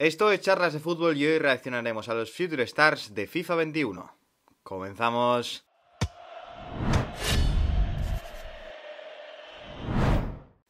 Esto es Charlas de Fútbol y hoy reaccionaremos a los Future Stars de FIFA 21. Comenzamos.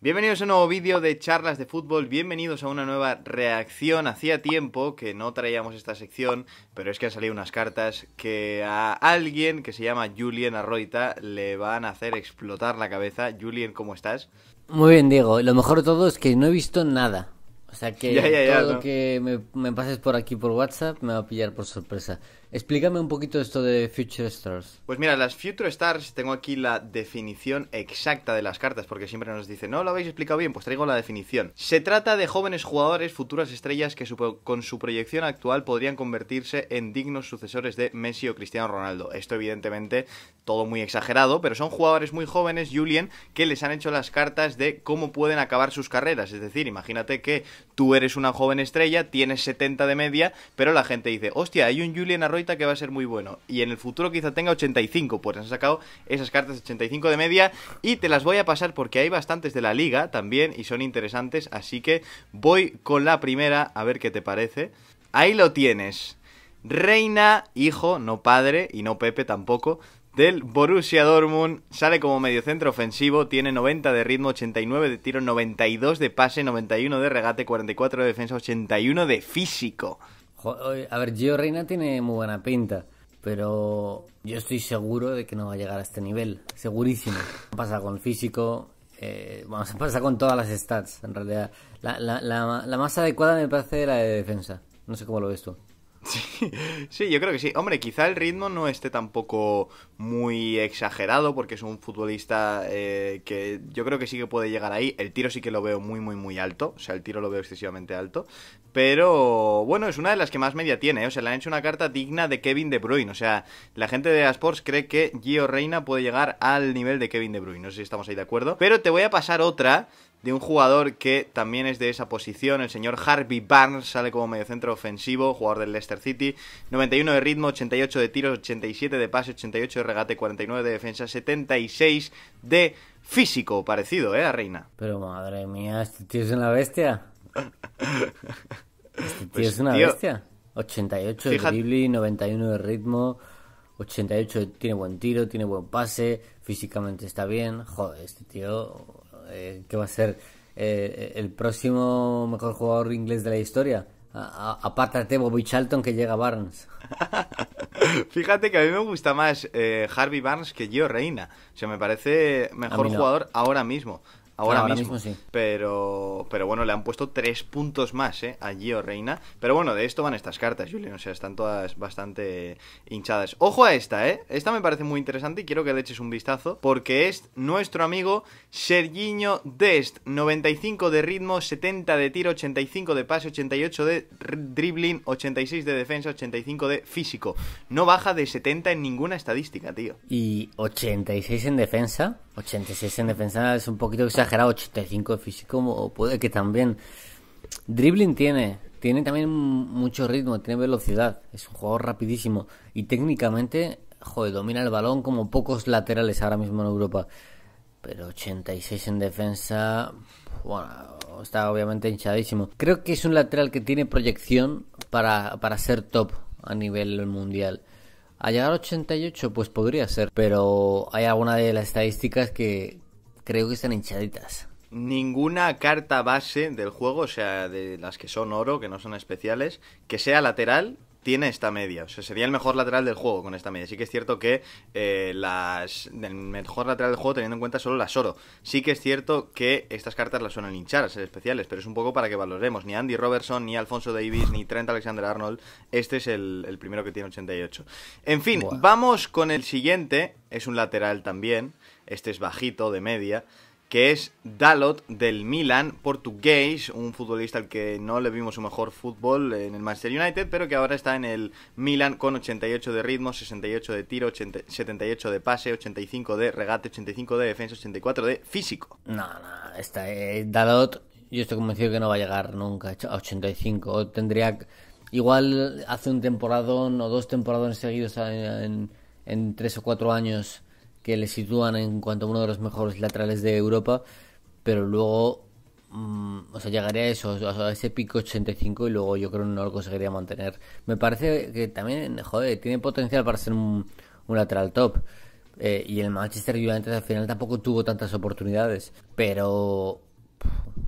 Bienvenidos a un nuevo vídeo de charlas de fútbol, bienvenidos a una nueva reacción. Hacía tiempo que no traíamos esta sección, pero es que han salido unas cartas que a alguien que se llama Julien Arroita le van a hacer explotar la cabeza. Julien, ¿cómo estás? Muy bien, Diego. Lo mejor de todo es que no he visto nada. O sea que todo lo que me pases por aquí por WhatsApp me va a pillar por sorpresa. Explícame un poquito esto de Future Stars. Pues mira, las Future Stars, tengo aquí la definición exacta de las cartas, porque siempre nos dicen, no lo habéis explicado bien, pues traigo la definición. Se trata de jóvenes jugadores, futuras estrellas que con su proyección actual podrían convertirse en dignos sucesores de Messi o Cristiano Ronaldo. Esto evidentemente todo muy exagerado, pero son jugadores muy jóvenes, Julien, que les han hecho las cartas de cómo pueden acabar sus carreras. Es decir, imagínate que tú eres una joven estrella, tienes 70 de media, pero la gente dice, hostia, hay un Julien Arroyo que va a ser muy bueno. Y en el futuro quizá tenga 85, pues han sacado esas cartas 85 de media y te las voy a pasar porque hay bastantes de la liga también y son interesantes, así que voy con la primera a ver qué te parece. Ahí lo tienes. Reina, hijo, no padre y no Pepe tampoco, del Borussia Dortmund. Sale como mediocentro ofensivo, tiene 90 de ritmo, 89 de tiro, 92 de pase, 91 de regate, 44 de defensa, 81 de físico. A ver, Gio Reina tiene muy buena pinta, pero yo estoy seguro de que no va a llegar a este nivel, segurísimo. Pasa con físico, eh, a pasa con todas las stats, en realidad. La, la más adecuada me parece la de defensa. No sé cómo lo ves tú. Sí, yo creo que sí. Hombre, quizá el ritmo no esté tampoco muy exagerado porque es un futbolista eh, que yo creo que sí que puede llegar ahí. El tiro sí que lo veo muy, muy, muy alto. O sea, el tiro lo veo excesivamente alto. Pero bueno, es una de las que más media tiene. ¿eh? O sea, le han hecho una carta digna de Kevin De Bruyne. O sea, la gente de Asports cree que Gio Reina puede llegar al nivel de Kevin De Bruyne. No sé si estamos ahí de acuerdo. Pero te voy a pasar otra de un jugador que también es de esa posición, el señor Harvey Barnes, sale como mediocentro ofensivo, jugador del Leicester City, 91 de ritmo, 88 de tiros, 87 de pase, 88 de regate, 49 de defensa, 76 de físico, parecido, ¿eh, a Reina? Pero madre mía, este tío es una bestia. Este tío pues, es una bestia. 88 de dribbling, 91 de ritmo, 88 tiene buen tiro, tiene buen pase, físicamente está bien. Joder, este tío eh, que va a ser eh, el próximo mejor jugador inglés de la historia. Apártate, Bobby Charlton, que llega Barnes. Fíjate que a mí me gusta más eh, Harvey Barnes que yo, Reina. O sea, me parece mejor jugador ahora mismo ahora, mismo. sí. pero, pero bueno, le han puesto tres puntos más ¿eh? a Gio Reina. Pero bueno, de esto van estas cartas, Julian. O sea, están todas bastante hinchadas. Ojo a esta, ¿eh? Esta me parece muy interesante y quiero que le eches un vistazo. Porque es nuestro amigo Serginho Dest. 95 de ritmo, 70 de tiro, 85 de pase, 88 de dribbling, 86 de defensa, 85 de físico. No baja de 70 en ninguna estadística, tío. Y 86 en defensa. 86 en defensa es un poquito exagerado, 85 de físico puede que también. Dribbling tiene, tiene también mucho ritmo, tiene velocidad, es un jugador rapidísimo y técnicamente, joder, domina el balón como pocos laterales ahora mismo en Europa. Pero 86 en defensa, bueno, está obviamente hinchadísimo. Creo que es un lateral que tiene proyección para, para ser top a nivel mundial. A llegar a 88 pues podría ser, pero hay alguna de las estadísticas que creo que están hinchaditas. Ninguna carta base del juego, o sea, de las que son oro, que no son especiales, que sea lateral tiene esta media. O sea, sería el mejor lateral del juego con esta media. Sí que es cierto que eh, las, el mejor lateral del juego teniendo en cuenta solo las oro. Sí que es cierto que estas cartas las suelen hinchar a ser especiales, pero es un poco para que valoremos. Ni Andy Robertson, ni Alfonso Davis, ni Trent Alexander Arnold. Este es el, primero que tiene 88. En fin, vamos con el siguiente. Es un lateral también. Este es bajito, de media que es Dalot del Milan, portugués, un futbolista al que no le vimos su mejor fútbol en el Manchester United, pero que ahora está en el Milan con 88 de ritmo, 68 de tiro, 78 de pase, 85 de regate, 85 de defensa, 84 de físico. No, no, está, eh, Dalot, yo estoy convencido que no va a llegar nunca a 85. Tendría, igual hace un temporadón o dos temporadas seguidos en tres o cuatro años que le sitúan en cuanto a uno de los mejores laterales de Europa, pero luego, mm, o sea, llegaría a eso, a ese pico 85 y luego yo creo que no lo conseguiría mantener. Me parece que también, joder, tiene potencial para ser un, lateral top. Eh, y el Manchester United al final tampoco tuvo tantas oportunidades, pero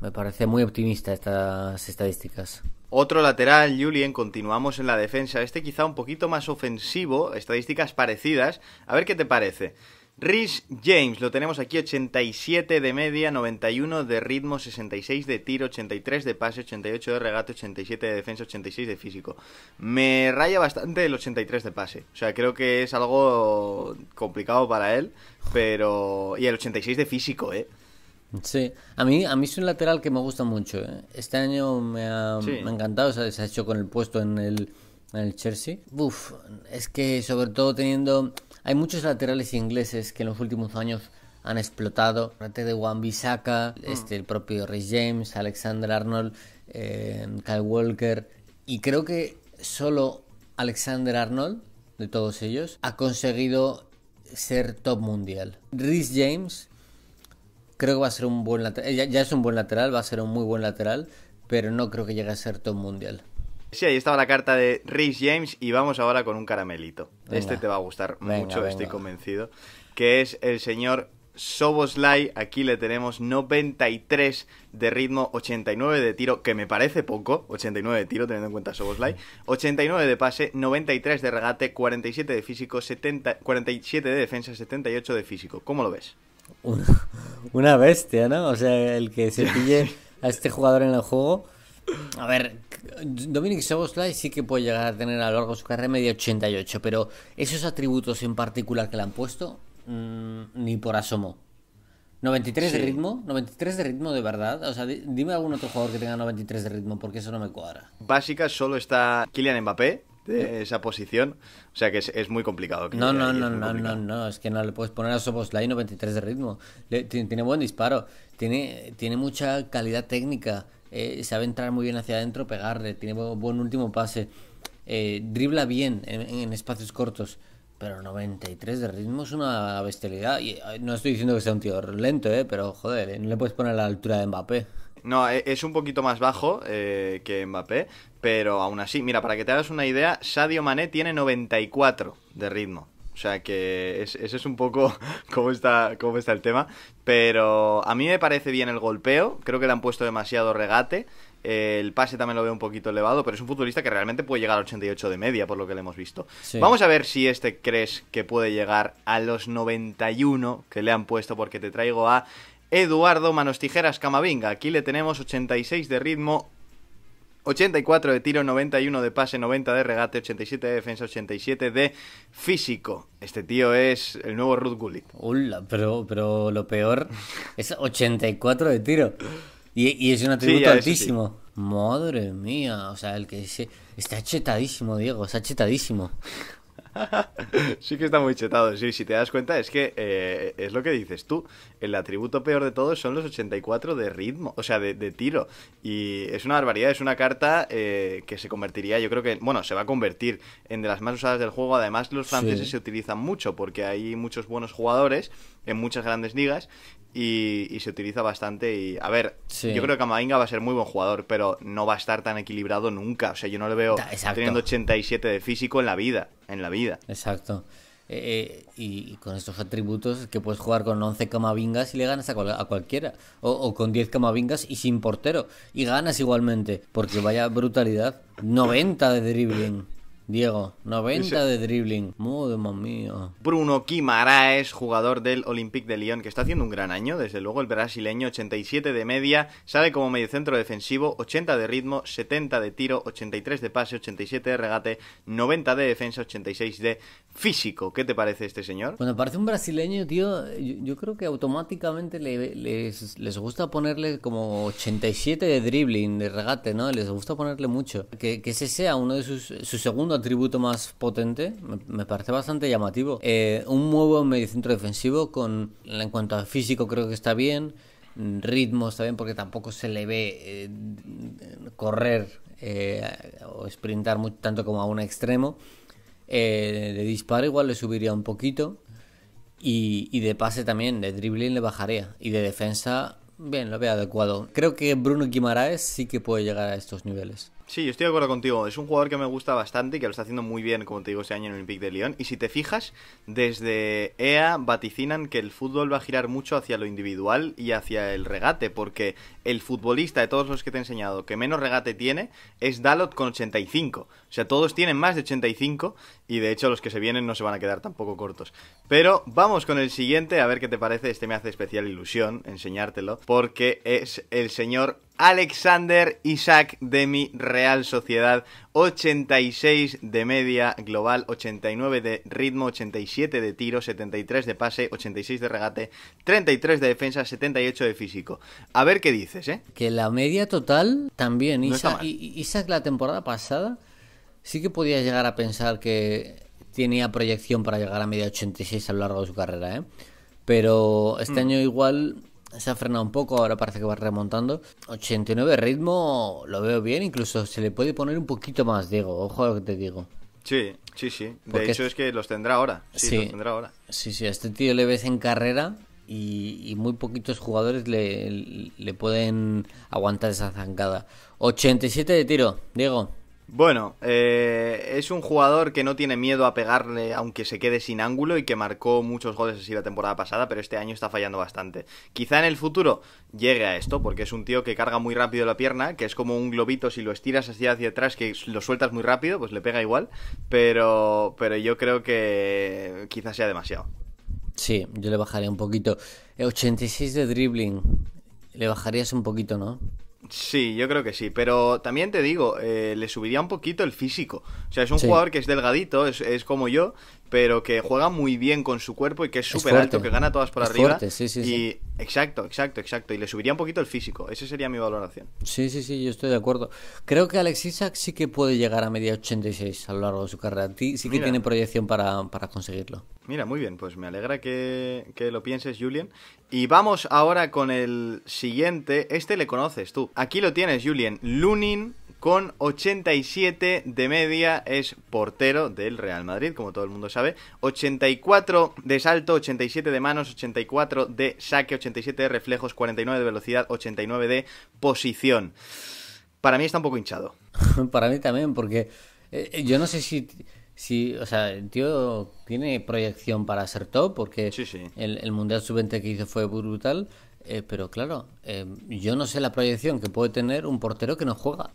me parece muy optimista estas estadísticas. Otro lateral, Julien, continuamos en la defensa. Este quizá un poquito más ofensivo, estadísticas parecidas. A ver qué te parece. Rhys James, lo tenemos aquí 87 de media, 91 de ritmo, 66 de tiro, 83 de pase, 88 de regate, 87 de defensa, 86 de físico. Me raya bastante el 83 de pase. O sea, creo que es algo complicado para él, pero... Y el 86 de físico, ¿eh? Sí, a mí, a mí es un lateral que me gusta mucho. ¿eh? Este año me ha, encantado, o sea, se ha hecho con el puesto en el, en el Chelsea. Uf, es que sobre todo teniendo hay muchos laterales ingleses que en los últimos años han explotado. Rate de Wan mm. este, el propio Rhys James, Alexander Arnold, em, Kyle Walker. Y creo que solo Alexander Arnold, de todos ellos, ha conseguido ser top mundial. Rhys James creo que va a ser un buen lateral. ya, es un buen lateral, va a ser un muy buen lateral, pero no creo que llegue a ser top mundial. Sí, ahí estaba la carta de Rhys James y vamos ahora con un caramelito. este te va a gustar mucho, estoy convencido. Que es el señor Soboslai. Aquí le tenemos 93 de ritmo, 89 de tiro, que me parece poco, 89 de tiro teniendo en cuenta Soboslai, 89 de pase, 93 de regate, 47 de físico, 70, 47 de defensa, 78 de físico. ¿Cómo lo ves? Una bestia, ¿no? O sea, el que se pille a este jugador en el juego a ver, Dominic Soboslai sí que puede llegar a tener a lo largo de su carrera media 88, pero esos atributos en particular que le han puesto, mm, ni por asomo. 93 de ritmo, 93 de ritmo de verdad. O sea, dime algún otro jugador que tenga 93 de ritmo, porque eso no me cuadra. Básica solo está Kylian Mbappé, de ¿Eh? esa posición. O sea que es, muy complicado. no, no, no, no, no, es que no le puedes poner a Soboslai 93 de ritmo. tiene, tiene, buen disparo, tiene, tiene mucha calidad técnica, eh, sabe entrar muy bien hacia adentro, pegarle, tiene buen último pase, eh, dribla bien en, espacios cortos, pero 93 de ritmo es una bestialidad. Y eh, no estoy diciendo que sea un tío lento, eh, pero joder, no le puedes poner a la altura de Mbappé. No, e, es un poquito más bajo que Mbappé, pero aún así, mira, para que te hagas una idea, Sadio Mané tiene 94 de ritmo. O sea que ese es un poco cómo está, cómo está el tema. Pero a mí me parece bien el golpeo. Creo que le han puesto demasiado regate. Eh, el pase también lo veo un poquito elevado, pero es un futbolista que realmente puede llegar a 88 de media, por lo que le hemos visto. Vamos a ver si este crees que puede llegar a los 91 que le han puesto, porque te traigo a Eduardo Manos Tijeras Camavinga. Aquí le tenemos 86 de ritmo, 84 de tiro, 91 de pase, 90 de regate, 87 de defensa, 87 de físico. Este tío es el nuevo Ruth Gullit. Hola, pero, lo peor es 84 de tiro. Y, es un atributo altísimo. Madre mía, o sea, el que dice... Está chetadísimo, Diego, está chetadísimo. sí que está muy chetado, sí, si te das cuenta es que eh, es lo que dices tú, el atributo peor de todos son los 84 de ritmo, o sea, de, tiro, y es una barbaridad, es una carta eh, que se convertiría, yo creo que, bueno, se va a convertir en de las más usadas del juego, además los franceses se utilizan mucho porque hay muchos buenos jugadores en muchas grandes ligas y, se utiliza bastante. Y a ver, yo creo que Camavinga va a ser muy buen jugador, pero no va a estar tan equilibrado nunca. O sea, yo no le veo teniendo 87 de físico en la vida. En la vida. Exacto. Eh, eh, y, con estos atributos que puedes jugar con 11 camavingas y le ganas a, cualquiera. O, o, con 10 camavingas y sin portero. Y ganas igualmente. Porque vaya brutalidad. 90 de dribbling. Diego, 90 de dribbling. Madre mío. Bruno Guimaraes, jugador del Olympique de Lyon, que está haciendo un gran año, desde luego el brasileño, 87 de media, sale como mediocentro defensivo, 80 de ritmo, 70 de tiro, 83 de pase, 87 de regate, 90 de defensa, 86 de físico. ¿Qué te parece este señor? Bueno, parece un brasileño, tío. Yo, creo que automáticamente les, gusta ponerle como 87 de dribbling, de regate, ¿no? Les gusta ponerle mucho. Que, ese sea uno de sus, segundos atributo más potente, me, parece bastante llamativo. Eh, un nuevo medio mediocentro defensivo, con en cuanto a físico creo que está bien, ritmo está bien porque tampoco se le ve eh, correr eh, o sprintar tanto como a un extremo. de disparo igual le subiría un poquito y, y de pase también, de dribbling le bajaría y de defensa, bien, lo veo adecuado. Creo que Bruno Guimaraes sí que puede llegar a estos niveles. Sí, yo estoy de acuerdo contigo. Es un jugador que me gusta bastante y que lo está haciendo muy bien, como te digo, este año en el Olympique de Lyon. Y si te fijas, desde EA vaticinan que el fútbol va a girar mucho hacia lo individual y hacia el regate, porque el futbolista de todos los que te he enseñado que menos regate tiene es Dalot con 85. O sea, todos tienen más de 85 y de hecho los que se vienen no se van a quedar tampoco cortos. Pero vamos con el siguiente, a ver qué te parece. Este me hace especial ilusión enseñártelo, porque es el señor Alexander Isaac de mi Real Sociedad, 86 de media global, 89 de ritmo, 87 de tiro, 73 de pase, 86 de regate, 33 de defensa, 78 de físico. A ver qué dices, ¿eh? Que la media total también, Isaac, Isaac la temporada pasada sí que podía llegar a pensar que tenía proyección para llegar a media 86 a lo largo de su carrera, ¿eh? Pero este mm. año igual se ha frenado un poco, ahora parece que va remontando. 89 ritmo, lo veo bien, incluso se le puede poner un poquito más, Diego. Ojo a lo que te digo. Sí, sí, sí. De hecho, es... que los tendrá ahora. Sí, sí, los tendrá ahora. Sí, sí, a este tío le ves en carrera y, y muy poquitos jugadores le, le, pueden aguantar esa zancada. 87 de tiro, Diego. Bueno, eh, es un jugador que no tiene miedo a pegarle aunque se quede sin ángulo y que marcó muchos goles así la temporada pasada, pero este año está fallando bastante. Quizá en el futuro llegue a esto, porque es un tío que carga muy rápido la pierna, que es como un globito, si lo estiras así hacia atrás, que lo sueltas muy rápido, pues le pega igual, pero, pero yo creo que quizás sea demasiado. Sí, yo le bajaría un poquito. 86 de dribbling, le bajarías un poquito, ¿no? Sí, yo creo que sí, pero también te digo, eh, le subiría un poquito el físico. O sea, es un jugador que es delgadito, es, es, como yo, pero que juega muy bien con su cuerpo y que es súper alto, que gana todas por arriba. exacto, exacto, exacto. Y le subiría un poquito el físico. Esa sería mi valoración. Sí, sí, sí, yo estoy de acuerdo. Creo que Alex Isaac sí que puede llegar a media 86 a lo largo de su carrera. Sí que tiene proyección para, conseguirlo. Mira, muy bien, pues me alegra que, que lo pienses, Julien. Y vamos ahora con el siguiente. Este le conoces tú. Aquí lo tienes, Julien. Lunin con 87 de media, es portero del Real Madrid, como todo el mundo sabe. 84 de salto, 87 de manos, 84 de saque, 87 de reflejos, 49 de velocidad, 89 de posición. Para mí está un poco hinchado. Para mí también, porque eh, yo no sé si... o sea, el tío tiene proyección para ser top porque El, Mundial Sub-20 que hizo fue brutal, eh, pero claro, Em, yo no sé la proyección que puede tener un portero que no juega.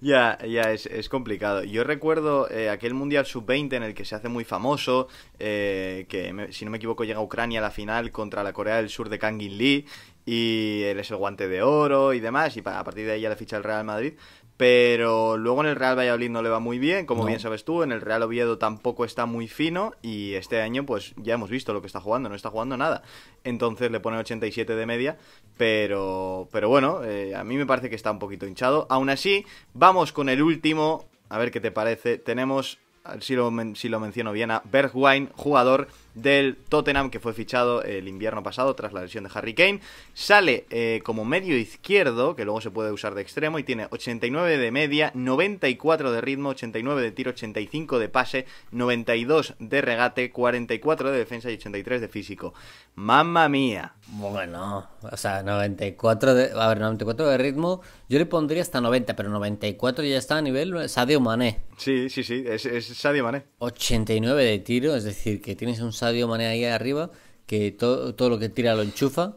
ya, ya, es, complicado. Yo recuerdo eh, aquel Mundial Sub-20 en el que se hace muy famoso, eh, que si no me equivoco llega a Ucrania a la final contra la Corea del Sur de Kang Lee, y él es el guante de oro y demás, y a partir de ahí ya le ficha el Real Madrid. Pero luego en el Real Valladolid no le va muy bien, como bien sabes tú, en el Real Oviedo tampoco está muy fino y este año pues ya hemos visto lo que está jugando, no está jugando nada. Entonces le pone 87 de media pero, pero bueno, eh, a mí me parece que está un poquito hinchado. Aún así, vamos con el último. A ver qué te parece. Tenemos, si lo, si lo menciono bien, a Bergwijn, jugador del Tottenham que fue fichado el invierno pasado tras la lesión de Harry Kane. Sale eh, como medio izquierdo, que luego se puede usar de extremo, y tiene 89 de media, 94 de ritmo, 89 de tiro, 85 de pase, 92 de regate, 44 de defensa y 83 de físico. ¡Mamma mía! Bueno, o sea, 94 de, a ver, 94 de ritmo, yo le pondría hasta 90, pero 94 ya está a nivel Sadio Mané. Sí, sí, sí, es, es Sadio Mané. 89 de tiro, es decir, que tienes un Sadio Sadio manera ahí arriba, que todo lo que tira lo enchufa,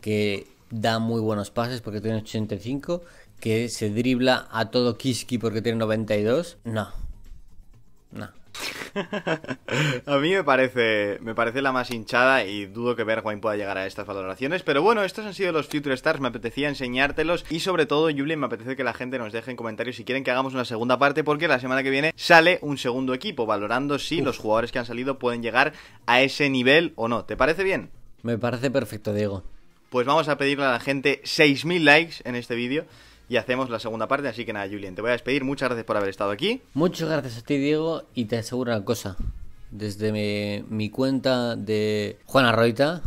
que da muy buenos pases porque tiene 85, que se dribla a todo Kiski porque tiene 92. No. No a mí me parece, me parece la más hinchada y dudo que Bergwijn pueda llegar a estas valoraciones. Pero bueno, estos han sido los Future Stars, me apetecía enseñártelos. Y sobre todo, Julien, me apetece que la gente nos deje en comentarios si quieren que hagamos una segunda parte, porque la semana que viene sale un segundo equipo, valorando si los jugadores que han salido pueden llegar a ese nivel o no. ¿Te parece bien? Me parece perfecto, Diego. Pues vamos a pedirle a la gente 6.000 likes en este vídeo y hacemos la segunda parte. Así que nada, Julien, te voy a despedir. Muchas gracias por haber estado aquí. Muchas gracias a ti, Diego, y te aseguro una cosa. Desde mi, cuenta de Juana Roita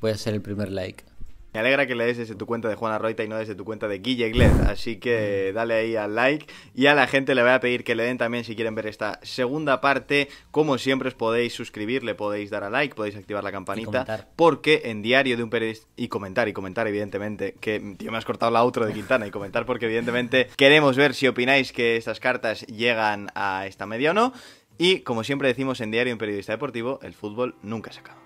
voy a hacer el primer like. Me alegra que le des desde tu cuenta de Juana Roita y no desde tu cuenta de Guille Gled. Así que mm. dale ahí al like. Y a la gente le voy a pedir que le den también si quieren ver esta segunda parte. Como siempre os podéis suscribir, le podéis dar a like, podéis activar la campanita. Porque en diario de un periodista... Y comentar, y comentar evidentemente. Que, me has cortado la outro de Quintana. Y comentar porque evidentemente queremos ver si opináis que estas cartas llegan a esta media o no. Y como siempre decimos en diario un periodista deportivo, el fútbol nunca se acaba.